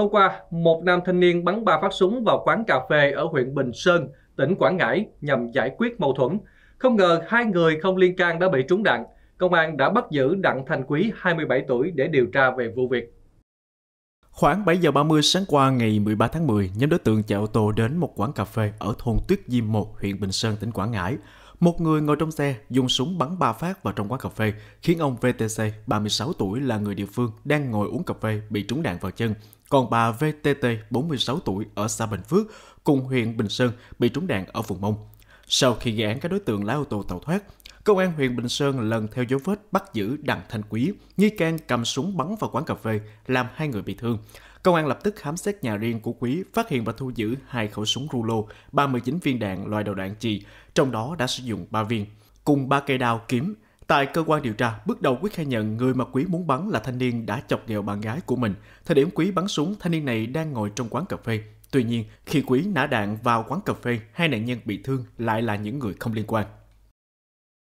Hôm qua, một nam thanh niên bắn ba phát súng vào quán cà phê ở huyện Bình Sơn, tỉnh Quảng Ngãi nhằm giải quyết mâu thuẫn. Không ngờ hai người không liên can đã bị trúng đạn. Công an đã bắt giữ Đặng Thành Quý, 27 tuổi để điều tra về vụ việc. Khoảng 7 giờ 30 sáng qua ngày 13 tháng 10, nhóm đối tượng chạy ô tô đến một quán cà phê ở thôn Tuyết Diêm 1, huyện Bình Sơn, tỉnh Quảng Ngãi một người ngồi trong xe dùng súng bắn ba phát vào trong quán cà phê, khiến ông VTC, 36 tuổi là người địa phương đang ngồi uống cà phê bị trúng đạn vào chân. Còn bà VTT, 46 tuổi ở xã Bình Phước, cùng huyện Bình Sơn bị trúng đạn ở vùng mông. Sau khi gây án, các đối tượng lái ô tô tàu thoát. Công an huyện Bình Sơn lần theo dấu vết bắt giữ Đặng Thanh Quý, nghi can cầm súng bắn vào quán cà phê, làm hai người bị thương. Công an lập tức khám xét nhà riêng của Quý, phát hiện và thu giữ hai khẩu súng rulo, 39 viên đạn loại đầu đạn chì, trong đó đã sử dụng 3 viên, cùng ba cây đao kiếm. Tại cơ quan điều tra, bước đầu Quý khai nhận người mà Quý muốn bắn là thanh niên đã chọc ghẹo bạn gái của mình. Thời điểm Quý bắn súng, thanh niên này đang ngồi trong quán cà phê. Tuy nhiên, khi Quý nã đạn vào quán cà phê, hai nạn nhân bị thương lại là những người không liên quan.